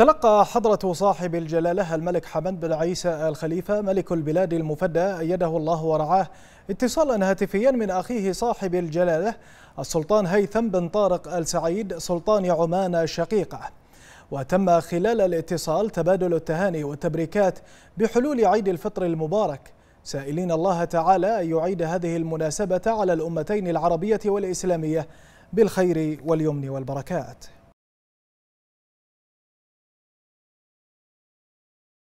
تلقى حضرة صاحب الجلالة الملك حمد بن عيسى الخليفة ملك البلاد المفدى أيده الله ورعاه اتصالا هاتفيا من أخيه صاحب الجلالة السلطان هيثم بن طارق السعيد سلطان عمان الشقيقة وتم خلال الاتصال تبادل التهاني والتبريكات بحلول عيد الفطر المبارك سائلين الله تعالى أن يعيد هذه المناسبة على الأمتين العربية والإسلامية بالخير واليمن والبركات